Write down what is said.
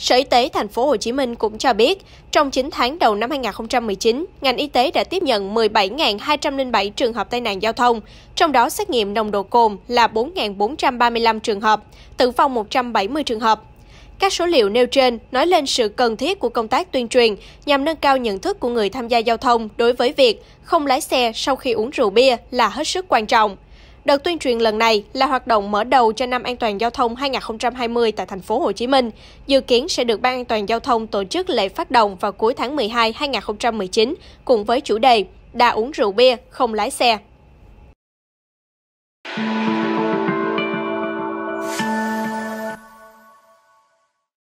Sở Y tế thành phố Hồ Chí Minh cũng cho biết, trong 9 tháng đầu năm 2019, ngành y tế đã tiếp nhận 17.207 trường hợp tai nạn giao thông, trong đó xét nghiệm nồng độ cồn là 4.435 trường hợp, tử vong 170 trường hợp. Các số liệu nêu trên nói lên sự cần thiết của công tác tuyên truyền nhằm nâng cao nhận thức của người tham gia giao thông đối với việc không lái xe sau khi uống rượu bia là hết sức quan trọng. Đợt tuyên truyền lần này là hoạt động mở đầu cho năm an toàn giao thông 2020 tại thành phố Hồ Chí Minh, dự kiến sẽ được Ban an toàn giao thông tổ chức lễ phát động vào cuối tháng 12 2019 cùng với chủ đề Đa uống rượu bia, không lái xe.